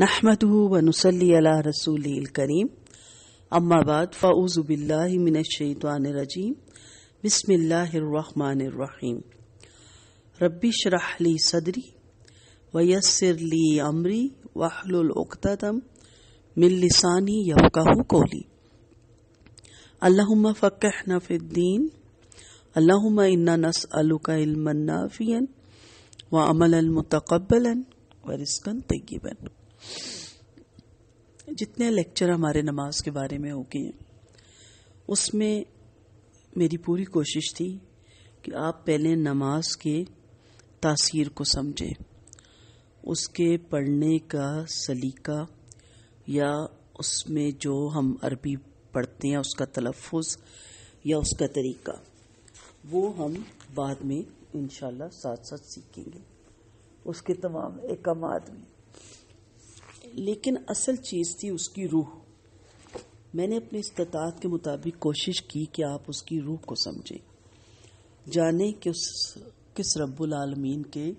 नहमदहू व नसली अला रसूल करीम अम्माबाद फ़ाऊज़बिल्लिमिनशैतवानरजीम बसमिल्लाम रबी शराहली सदरी वयसरली अमरी वाहलतम मिलसानी यफ़ाहू कोली अल्लाम फ़क़ह नफ़ीन अल्लाम इन्ना नस अलुका इल्मनाफ़ियन व अमल मतकबलन व रिस्कन तयबन जितने लेक्चर हमारे नमाज के बारे में हो गए हैं उसमें मेरी पूरी कोशिश थी कि आप पहले नमाज के तासीर को समझें उसके पढ़ने का सलीका या उसमें जो हम अरबी पढ़ते हैं उसका तलफ़ या उसका तरीका वो हम बाद में इन साथ साथ सीखेंगे उसके तमाम एकामात में लेकिन असल चीज़ थी उसकी रूह मैंने अपनी इस्तात के मुताबिक कोशिश की कि आप उसकी रूह को समझें जाने कि उस किस रब्बुल आलमीन के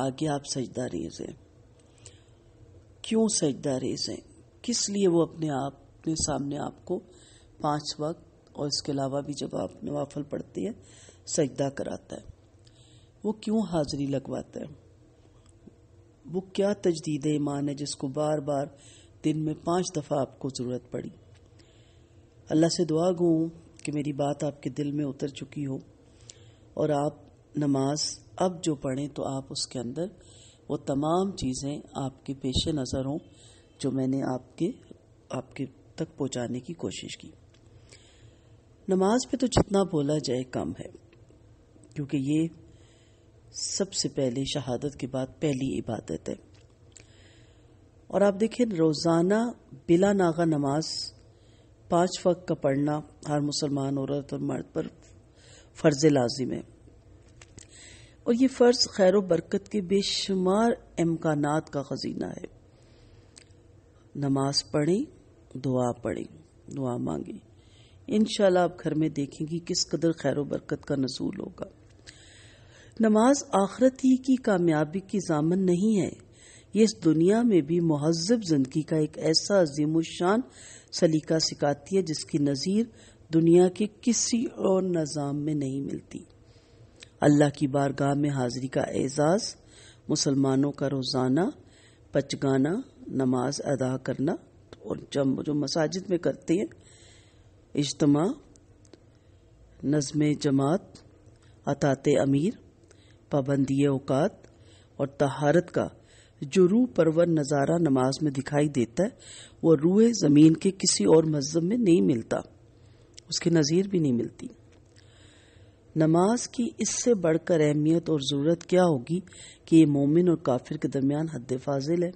आगे आप सजदा रेज हैं क्यों सजदा रेज हैं किस लिए वो अपने आप अपने सामने आपको पांच वक्त और इसके अलावा भी जब आप नवाफल पढ़ती है सजदा कराता है वो क्यों हाजिरी लगवाता है वो क्या तजदीद ईमान है जिसको बार बार दिन में पांच दफ़ा आपको ज़रूरत पड़ी अल्लाह से दुआ गो कि मेरी बात आपके दिल में उतर चुकी हो और आप नमाज अब जो पढ़ें तो आप उसके अंदर वो तमाम चीज़ें आपके पेश नज़र हों जो मैंने आपके आपके तक पहुंचाने की कोशिश की नमाज पे तो जितना बोला जाए कम है क्योंकि ये सबसे पहले शहादत के बाद पहली इबादत है और आप देखें रोज़ाना बिला नागा नमाज पांच वक्त का पढ़ना हर मुसलमान औरत और मर्द पर फ़र्ज़ लाजिम है और ये फ़र्ज़ खैर बरकत के बेशुमार इम्कान का खजीना है नमाज पढ़ें दुआ पढ़ें दुआ मांगें इन आप घर में देखेंगी किस कदर खैर बरकत का नजूल होगा नमाज आखरत ही की कामयाबी की जामन नहीं है ये इस दुनिया में भी महजब जिंदगी का एक ऐसा अजीम शान सलीका सिखाती है जिसकी नज़ीर दुनिया के किसी और नज़ाम में नहीं मिलती अल्लाह की बारगाह में हाजिरी का एजाज़ मुसलमानों का रोज़ाना पचगाना नमाज अदा करना और जब जो मसाजिद में करते हैं इज्तम नज़म जमात अतात अमीर पाबंदी औकात और तहारत का जो रूह परवर नज़ारा नमाज में दिखाई देता है वह रूह ज़मीन के किसी और मज़हब में नहीं मिलता उसकी नज़ीर भी नहीं मिलती नमाज की इससे बढ़कर अहमियत और ज़रूरत क्या होगी कि ये मोमिन और काफिर के दरमियान हद फाजिल है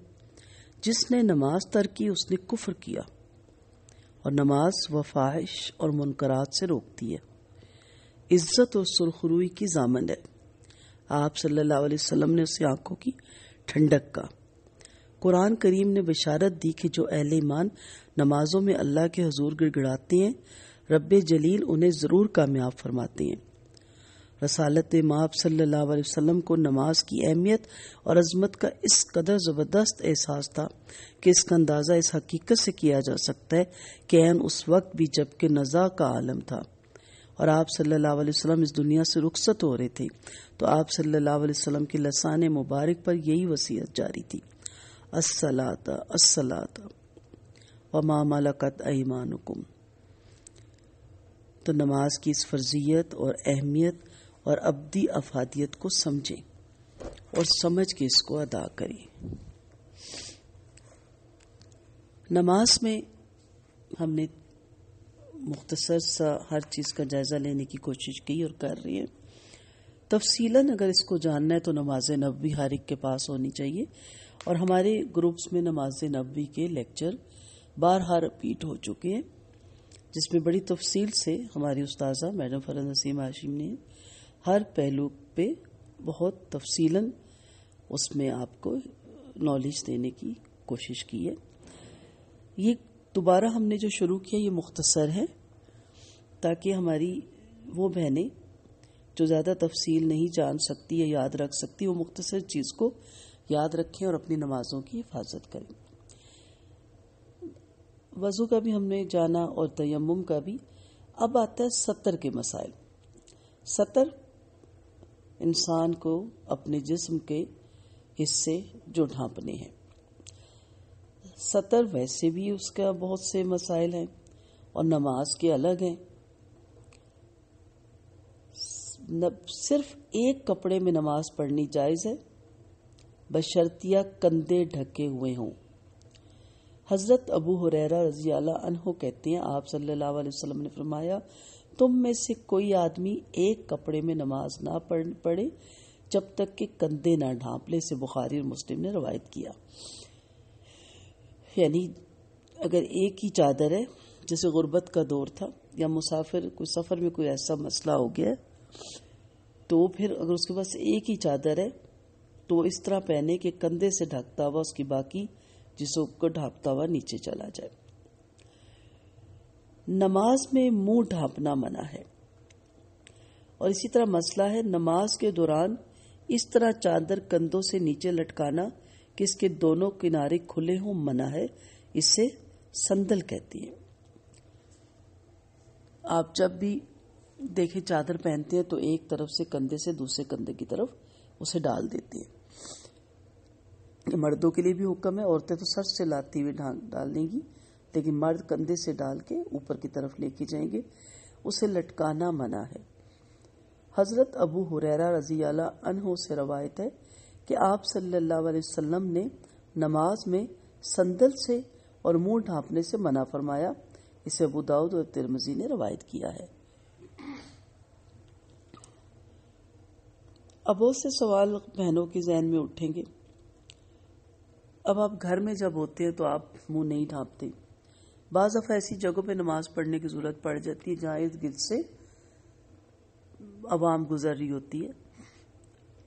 जिसने नमाज तर की उसने कुफर किया और नमाज व फाहिश और मुनकरात से रोकती है इज्जत और सुरखरुई की जामन है आप सल्लल्लाहु अलैहि वसल्लम ने उसे आंखों की ठंडक का कुरान करीम ने बशारत दी कि जो अहल ईमान नमाजों में अल्लाह के हजूर गिड़गिड़ाते हैं रब जलील उन्हें ज़रूर कामयाब फरमाते हैं रसालत माप सल्लल्लाहु अलैहि वसल्लम को नमाज की अहमियत और अजमत का इस कदर ज़बरदस्त एहसास था कि इसका अंदाज़ा इस हकीकत से किया जा सकता है कि उस वक्त भी जबकि नज़ा का आलम था और आप सल्लल्लाहु अलैहि वसल्लम इस दुनिया से रुखसत हो रहे थे तो आप सल्लल्लाहु अलैहि वसल्लम की लसान मुबारक पर यही वसीयत जारी थी असलाता असलाता व ऐमानुकुम तो नमाज की इस फर्जियत और अहमियत और अब्दी अफादियत को समझें और समझ के इसको अदा करें नमाज में हमने मुख्तसर सा हर चीज़ का जायज़ा लेने की कोशिश की और कर रही है तफसीला अगर इसको जानना है तो नमाज नबी हर एक के पास होनी चाहिए और हमारे ग्रुप्स में नमाज नबी के लेक्चर हार रिपीट हो चुके हैं जिसमें बड़ी तफसील से हमारी उस्ताजा मैडम फरज नसीम हाशिम ने हर पहलू पे बहुत तफसीला उसमें आपको नॉलेज देने की कोशिश की है ये दोबारा हमने जो शुरू किया ये मुख्तसर है ताकि हमारी वो बहनें जो ज़्यादा तफसील नहीं जान सकती या याद रख सकती वो मुख्तसर चीज़ को याद रखें और अपनी नमाज़ों की हिफाजत करें वज़ू का भी हमने जाना और तयम का भी अब आता है सत्तर के मसाइल सतर इंसान को अपने जिस्म के हिस्से जो ढांपने हैं सतर वैसे भी उसका बहुत से मसाइल हैं और नमाज के अलग हैं सिर्फ एक कपड़े में नमाज पढ़नी जायज़ है बशर्तिया कंधे ढके हुए हों हज़रत अबू हुरैरा रजी अनहो कहते हैं आप सल्लल्लाहु अलैहि वसल्लम ने फरमाया तुम में से कोई आदमी एक कपड़े में नमाज ना पढ़ पढ़े जब तक कि कंधे ना ढांप ले से बुखारी और मुस्लिम ने रवायत किया यानी अगर एक ही चादर है जैसे गुरबत का दौर था या मुसाफिर कोई सफ़र में कोई ऐसा मसला हो गया तो फिर अगर उसके पास एक ही चादर है तो इस तरह पहने कि कंधे से ढकता हुआ उसकी बाकी जिसे को ढांपता हुआ नीचे चला जाए नमाज में मुंह ढांपना मना है और इसी तरह मसला है नमाज के दौरान इस तरह चादर कंधों से नीचे लटकाना कि इसके दोनों किनारे खुले हों मना है इसे संदल कहती है आप जब भी देखे चादर पहनते हैं तो एक तरफ से कंधे से दूसरे कंधे की तरफ उसे डाल देती है मर्दों के लिए भी हुक्म है औरतें तो सर से लाती हुई डाल लेंगी लेकिन मर्द कंधे से डाल के ऊपर की तरफ लेके जाएंगे उसे लटकाना मना है हजरत अबू हुरैरा रजी अला अनहो से रवायत है कि आप सल्लल्लाहु अलैहि वसल्लम ने नमाज में संदल से और मुंह ढांपने से मना फरमाया इसे अबू दाऊद और तिरमजी ने रवायत किया है अब बहुत से सवाल बहनों के जहन में उठेंगे अब आप घर में जब होते हैं तो आप मुंह नहीं ढांपते बाज़ दफ़ा ऐसी जगहों पे नमाज पढ़ने की ज़रूरत पड़ जाती है जहां इर्द गिर्द से आवाम गुजर रही होती है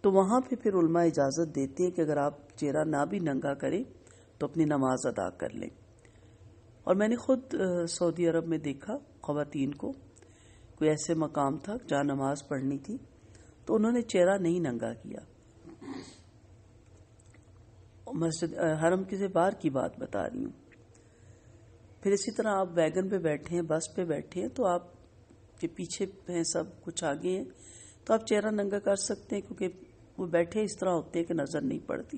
तो वहाँ पे फिर उलमा इजाज़त देती है कि अगर आप चेहरा ना भी नंगा करें तो अपनी नमाज अदा कर लें और मैंने खुद सऊदी अरब में देखा ख़वातीन को कोई ऐसे मकाम था जहाँ नमाज पढ़नी थी तो उन्होंने चेहरा नहीं नंगा किया मस्जिद हरम के से बाहर की बात बता रही हूँ फिर इसी तरह आप वैगन पे बैठे हैं बस पे बैठे हैं तो आप के पीछे हैं सब कुछ आगे हैं तो आप चेहरा नंगा कर सकते हैं क्योंकि वो बैठे इस तरह होते हैं कि नज़र नहीं पड़ती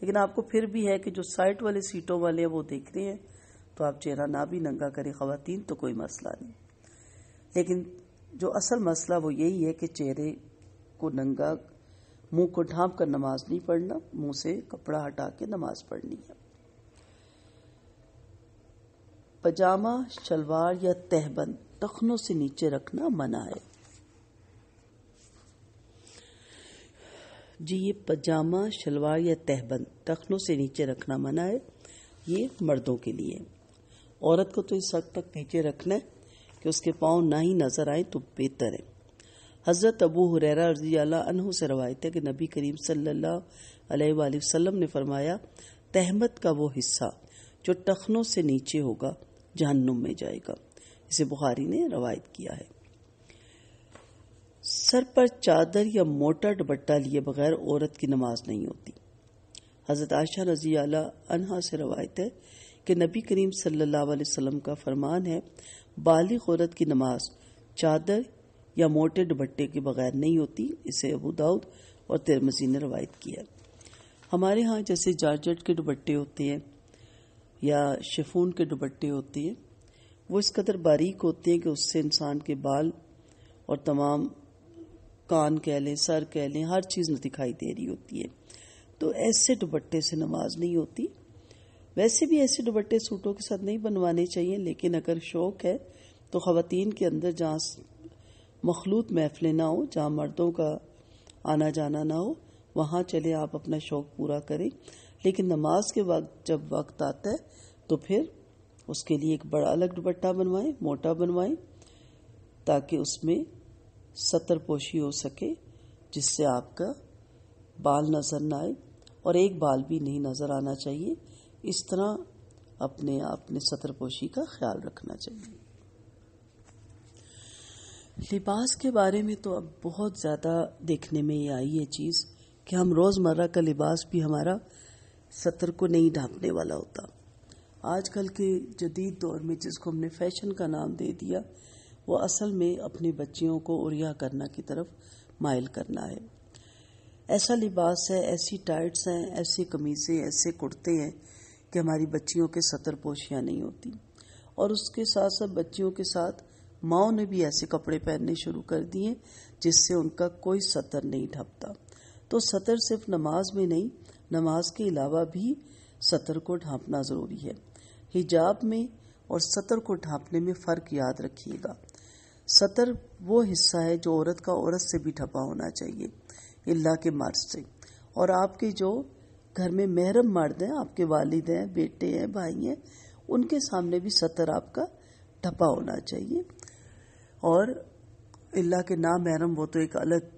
लेकिन आपको फिर भी है कि जो साइड वाले सीटों वाले हैं वो देख रहे हैं तो आप चेहरा ना भी नंगा करें खातन तो कोई मसला नहीं लेकिन जो असल मसला वो यही है कि चेहरे को नंगा मुंह को ढांप कर नमाज नहीं पढ़ना मुंह से कपड़ा हटा के नमाज पढ़नी है पजामा शलवार या तहबंद टखनों से नीचे रखना मना है जी ये पजामा शलवार या तहबंद टखनों से नीचे रखना मना है ये मर्दों के लिए औरत को तो इस हद तक नीचे रखना है कि उसके पाँव ना ही नजर आए तो बेहतर है हज़रत अबू हुरैरा रजी अनहु से रवायत है कि नबी करीम सल्लल्लाहु अलैहि वसल्लम ने फरमाया तहमद का वो हिस्सा जो टखनों से नीचे होगा जहन्नुम में जाएगा इसे बुखारी ने रवायत किया है सर पर चादर या मोटा दुपट्टा लिए बगैर औरत की नमाज नहीं होती हज़रत आयशा रजी अनहा से रवायत है कि नबी करीम सल्लल्लाहु अलैहि वसल्लम का फरमान है बालिग औरत की नमाज चादर या मोटे दुपट्टे के बगैर नहीं होती इसे अबू दाऊद और तिरमजी ने रवायत किया हमारे यहाँ जैसे जार्जट के दुपट्टे होते हैं या शिफून के दुपट्टे होते हैं वो इस कदर बारीक होते हैं कि उससे इंसान के बाल और तमाम कान कह लें सर कह लें हर चीज़ दिखाई दे रही होती है तो ऐसे दुबट्टे से नमाज नहीं होती वैसे भी ऐसे दुबट्टे सूटों के साथ नहीं बनवाने चाहिए लेकिन अगर शौक है तो ख़वान के अंदर जहाँ मखलूत महफिलें ना हो जहाँ मर्दों का आना जाना ना हो वहाँ चले आप अपना शौक़ पूरा करें लेकिन नमाज के वक्त जब वक्त आता है तो फिर उसके लिए एक बड़ा अलग दुबट्टा बनवाएं मोटा बनवाएं ताकि उसमें सतरपोशी हो सके जिससे आपका बाल नज़र ना आए और एक बाल भी नहीं नज़र आना चाहिए इस तरह अपने अपने सतरपोशी का ख्याल रखना चाहिए लिबास के बारे में तो अब बहुत ज़्यादा देखने में ये आई है चीज़ कि हम रोज़मर्रा का लिबास भी हमारा सतर को नहीं ढांपने वाला होता आजकल के जदीद दौर में जिसको हमने फैशन का नाम दे दिया वो असल में अपनी बच्चियों को उरिया करना की तरफ माइल करना है ऐसा लिबास है ऐसी टाइट्स हैं ऐसी कमीज़ें ऐसे कुर्ते हैं कि हमारी बच्चियों के सतर पोशियाँ नहीं होती और उसके साथ साथ बच्चियों के साथ माओ ने भी ऐसे कपड़े पहनने शुरू कर दिए जिससे उनका कोई सतर नहीं ढपता तो सतर सिर्फ नमाज में नहीं नमाज के अलावा भी सतर को ढांपना ज़रूरी है हिजाब में और सतर को ढांपने में फ़र्क याद रखिएगा सतर वो हिस्सा है जो औरत का औरत से भी ढपा होना चाहिए अल्लाह के मर्ज से और आपके जो घर में महरम मर्द हैं आपके वालिद हैं बेटे हैं भाई हैं उनके सामने भी सतर आपका ढपा होना चाहिए और अल्लाह के नाम महरम वो तो एक अलग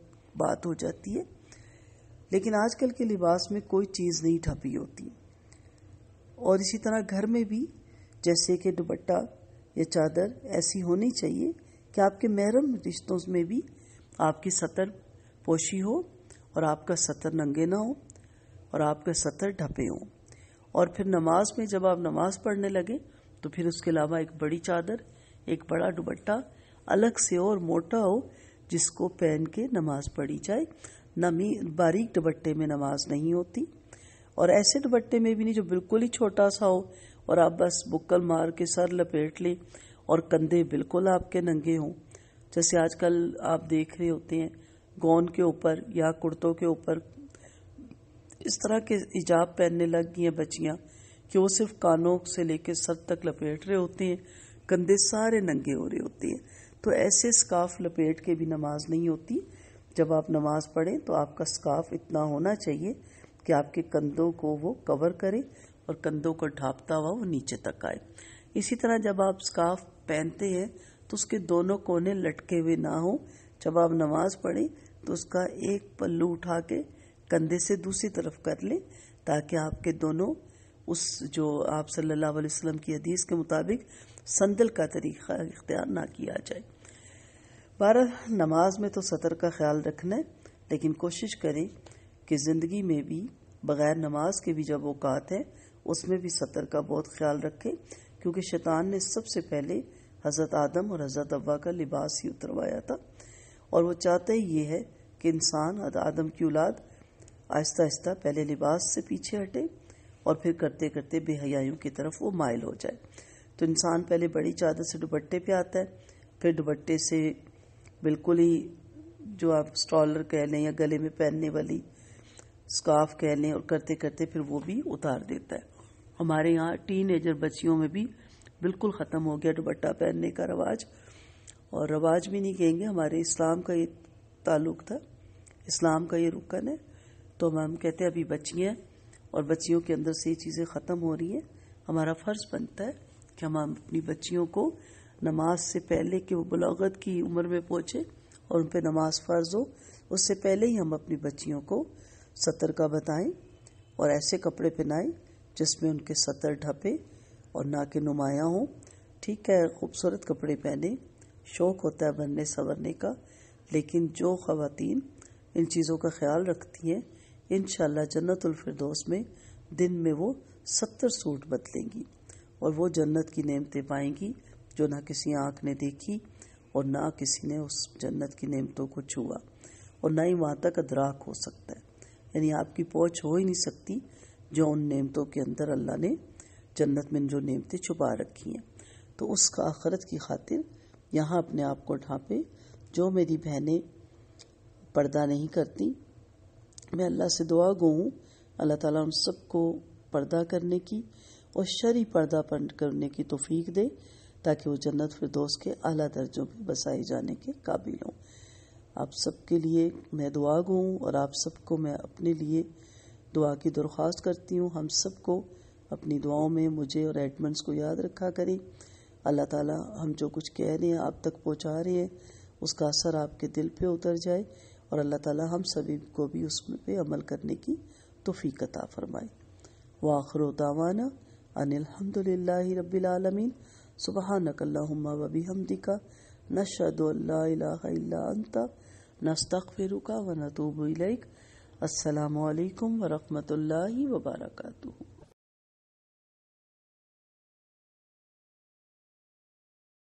बात हो जाती है लेकिन आजकल के लिबास में कोई चीज़ नहीं ढपी होती और इसी तरह घर में भी जैसे कि दुपट्टा या चादर ऐसी होनी चाहिए कि आपके महरम रिश्तों में भी आपकी सतर पोशी हो और आपका सतर नंगे ना हो और आपका सतर ढपे हो और फिर नमाज में जब आप नमाज पढ़ने लगे तो फिर उसके अलावा एक बड़ी चादर एक बड़ा दुबट्टा अलग से और मोटा हो जिसको पहन के नमाज पढ़ी जाए नमी बारीक दुबट्टे में नमाज नहीं होती और ऐसे दुबट्टे में भी नहीं जो बिल्कुल ही छोटा सा हो और आप बस बुक्कल मार के सर लपेट लें और कंधे बिल्कुल आपके नंगे हों जैसे आजकल आप देख रहे होते हैं गौन के ऊपर या कुर्तों के ऊपर इस तरह के हिजाब पहनने लग गई हैं बच्चियाँ कि वो सिर्फ कानों से लेकर सर तक लपेट रहे होते हैं कंधे सारे नंगे हो रहे होते हैं तो ऐसे स्काफ लपेट के भी नमाज नहीं होती जब आप नमाज पढ़ें तो आपका स्काफ इतना होना चाहिए कि आपके कंधों को वो कवर करे और कंधों को ढापता हुआ वो नीचे तक आए इसी तरह जब आप स्काफ पहनते हैं तो उसके दोनों कोने लटके हुए ना हो जब आप नमाज पढ़ें तो उसका एक पल्लू उठा के कंधे से दूसरी तरफ कर लें ताकि आपके दोनों उस जो आप सल्लल्लाहु अलैहि वसल्लम की हदीस के मुताबिक संदल का तरीका इख्तियार ना किया जाए बारह नमाज में तो सतर का ख्याल रखना है लेकिन कोशिश करें कि ज़िंदगी में भी बग़ैर नमाज के भी जब अवकात है उसमें भी सतर का बहुत ख्याल रखें क्योंकि शैतान ने सबसे पहले हज़रत आदम और हज़रत अब्बा का लिबास ही उतरवाया था और वो चाहता ही ये है कि इंसान आदम की औलाद आहिस्ता आहिस्ता पहले लिबास से पीछे हटे और फिर करते करते बेहयाइयों की तरफ वो मायल हो जाए तो इंसान पहले बड़ी चादर से दुपट्टे पे आता है फिर दुपट्टे से बिल्कुल ही जो आप स्टॉलर कह लें या गले में पहनने वाली स्काफ कह लें और करते करते फिर वो भी उतार देता है हमारे यहाँ टीन एजर बच्चियों में भी बिल्कुल ख़त्म हो गया दुपट्टा पहनने का रवाज और रवाज भी नहीं कहेंगे हमारे इस्लाम का ये ताल्लुक था इस्लाम का ये रुकन है तो हम कहते हैं अभी बच्चियाँ और बच्चियों के अंदर से ये चीज़ें ख़त्म हो रही हैं हमारा फ़र्ज़ बनता है कि हम अपनी बच्चियों को नमाज से पहले कि वो बलागत की उम्र में पहुँचे और उन पर नमाज फ़र्ज़ हो उससे पहले ही हम अपनी बच्चियों को सतर का बताएं और ऐसे कपड़े पहनाएं जिसमें उनके सतर ढपे और ना के नुमाया हों ठीक है खूबसूरत कपड़े पहने शौक़ होता है बनने संवरने का लेकिन जो खातन इन चीज़ों का ख्याल रखती हैं इन जन्नतफरदोस में दिन में वो सत्तर सूट बदलेंगी और वो जन्नत की नेमतें पाएंगी जो ना किसी आँख ने देखी और ना किसी ने उस जन्नत की नेमतों को छुआ और ना ही वहाँ तक अदराक हो सकता है यानी आपकी पहुँच हो ही नहीं सकती जो उन नेमतों के अंदर अल्लाह ने जन्नत में जो नेमतें छुपा रखी हैं तो उसका आखरत की खातिर यहाँ अपने आप को ढांपे जो मेरी बहनें पर्दा नहीं करती मैं अल्लाह से दुआ गो हूँ अल्लाह ताला हम सबको पर्दा करने की और शरी पर्दा करने की तोफीक दे ताकि वो जन्नत फिरदोस के अला दर्जों पर बसाए जाने के काबिल हों आप सबके लिए मैं दुआ गो हूँ और आप सबको मैं अपने लिए दुआ की दरख्वास्त करती हूँ हम सबको अपनी दुआओं में मुझे और एडमंड्स को याद रखा करें अल्लाह ताला हम जो कुछ कह रहे हैं आप तक पहुँचा रहे हैं उसका असर आपके दिल पे उतर जाए और अल्लाह ताला हम सभी को भी उसमें पे अमल करने की तोफ़ी कता फरमाए वाखरो दावाना अनिलहमदिल्ला रबीआलमीन सुबह नकल्ला वबी हमदिका नशद नस्तक फिर रुका व नतूब असलकम वरहमल वबरकू